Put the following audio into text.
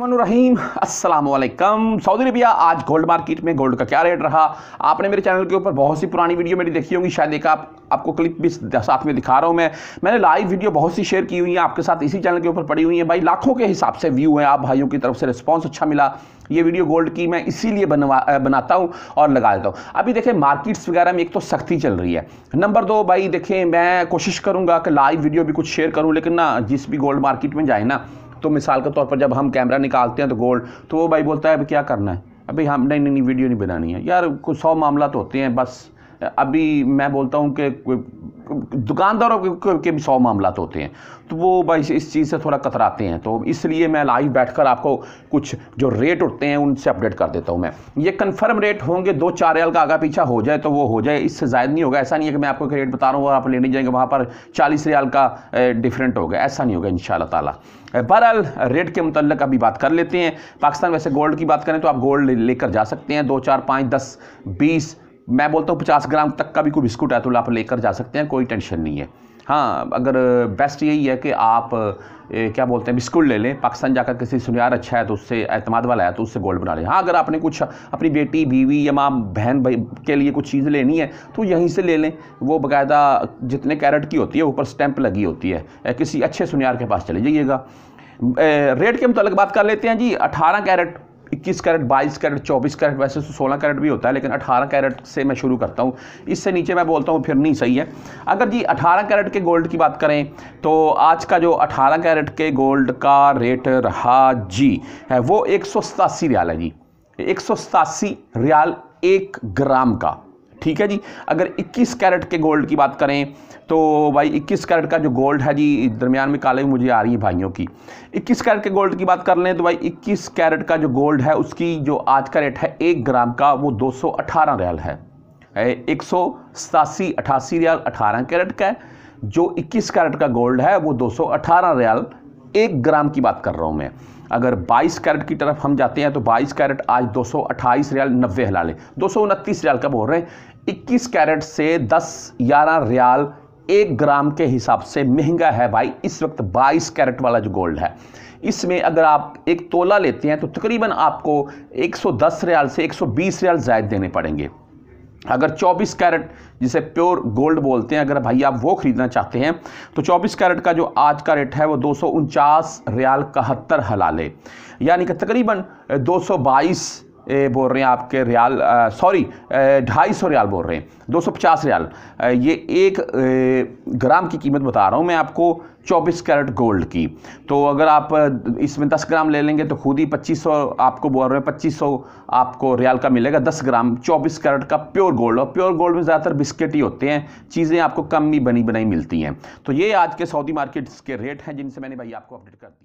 रहीम अस्सलाम Saudi Arabia आज gold market में गोल्ड का क्या रेट रहा आपने मेरे चैनल के ऊपर बहुत सी पुरानी वीडियो मेरी देखी होगी शायद एक आप आपको क्लिप भी साथ में दिखा रहा हूँ मैं मैंने लाइव वीडियो बहुत सी शेयर की हुई है आपके साथ इसी चैनल के ऊपर पड़ी हुई है भाई लाखों के हिसाब से व्यू है आप भाइयों की तरफ से रिस्पॉन्स अच्छा मिला ये वीडियो गोल्ड की मैं इसीलिए बनवा बनाता हूँ और लगा देता हूँ अभी देखें मार्केट्स वगैरह में एक तो सख्ती चल रही है नंबर दो भाई देखें मैं कोशिश करूँगा कि लाइव वीडियो भी कुछ शेयर करूँ लेकिन ना जिस भी गोल्ड मार्केट में जाए ना तो मिसाल के तौर पर जब हम कैमरा निकालते हैं तो गोल्ड तो वो भाई बोलता है अब क्या करना है अभी हम नहीं नहीं नहीं वीडियो नहीं बनानी है यार कुछ सौ मामला तो होते हैं बस अभी मैं बोलता हूँ कि दुकानदारों के, भी सौ मामला होते हैं तो वो भाई इस चीज़ से थोड़ा कतराते हैं तो इसलिए मैं लाइव बैठकर आपको कुछ जो रेट उठते हैं उनसे अपडेट कर देता हूँ मैं ये कन्फर्म रेट होंगे दो चार एल का आगा पीछा हो जाए तो वो हो जाए इससे ज़्यादा नहीं होगा ऐसा नहीं है कि मैं आपको रेट बता रहा हूँ और आप लेने जाएंगे वहाँ पर चालीस रियाल का डिफरेंट होगा ऐसा नहीं होगा इन तला बहरहाल रेट के मतलब अभी बात कर लेते हैं पाकिस्तान वैसे गोल्ड की बात करें तो आप गोल्ड लेकर जा सकते हैं दो चार पाँच दस बीस मैं बोलता हूँ पचास ग्राम तक का भी कोई बिस्कुट है तो आप लेकर जा सकते हैं कोई टेंशन नहीं है हाँ अगर बेस्ट यही है कि आप ए, क्या बोलते हैं बिस्कुट ले लें पाकिस्तान जाकर किसी सुनियार अच्छा है तो उससे अतमाद वाला है तो उससे गोल्ड बना लें हाँ अगर आपने कुछ अपनी बेटी बीवी या माँ बहन भाई के लिए कुछ चीज़ लेनी है तो यहीं से ले लें वो बाकायदा जितने कैरेट की होती है ऊपर स्टैंप लगी होती है किसी अच्छे सुनियार के पास चले जाइएगा रेट के मुतल बात कर लेते हैं जी अठारह कैरेट इक्कीस कैरेट बाईस कैरेट चौबीस कैरेट वैसे तो सोलह कैरेट भी होता है लेकिन अठारह कैरेट से मैं शुरू करता हूँ इससे नीचे मैं बोलता हूँ फिर नहीं सही है अगर जी अठारह कैरेट के गोल्ड की बात करें तो आज का जो अठारह कैरेट के गोल्ड का रेट रहा जी है वो एक सौ सतासी रियाल है जी एक सौ सतासी रियाल एक ग्राम का ठीक है जी अगर 21 कैरेट के गोल्ड की बात करें तो भाई 21 कैरेट का जो गोल्ड है जी दरमियान में काले मुझे आ रही है भाइयों की 21 कैरेट के गोल्ड की बात कर लें तो भाई 21 कैरेट का जो गोल्ड है उसकी जो आज का रेट है एक ग्राम का वो दो सौ रियाल है एक सौ सतासी रियाल अठारह कैरेट का है जो इक्कीस कैरेट का गोल्ड है वो दो रियाल एक ग्राम की बात कर रहा हूँ मैं अगर 22 कैरेट की तरफ हम जाते हैं तो 22 कैरेट आज दो सौ अट्ठाईस रियाल नब्बे हिला ले दो सौ उनतीस रियाल का बोल रहे हैं इक्कीस कैरेट से दस ग्यारह रियाल एक ग्राम के हिसाब से महंगा है भाई इस वक्त 22 कैरेट वाला जो गोल्ड है इसमें अगर आप एक तोला लेते हैं तो तकरीबन आपको 110 रियाल से 120 रियाल जायद देने पड़ेंगे अगर 24 कैरेट जिसे प्योर गोल्ड बोलते हैं अगर भाई आप वो ख़रीदना चाहते हैं तो 24 कैरेट का जो आज का रेट है वो दो सौ उनचास रियाल कहत्तर हलाले यानी कि तकरीबन 222 ए, बोल रहे हैं आपके रियाल सॉरी ढाई सौ रियाल बोल रहे हैं दो सौ पचास रियाल ये एक ए, ग्राम की कीमत बता रहा हूँ मैं आपको चौबीस कैरेट गोल्ड की तो अगर आप इसमें दस ग्राम ले लेंगे तो खुद ही पच्चीस सौ आपको बोल रहे हैं पच्चीस सौ आपको रियाल का मिलेगा दस ग्राम चौबीस कैरेट का प्योर गोल्ड और प्योर गोल्ड में ज़्यादातर बिस्किट ही होते हैं चीज़ें आपको कम ही बनी बनाई मिलती हैं तो ये आज के सऊदी मार्केट्स के रेट हैं जिनसे मैंने भाई आपको अपडेट कर दिया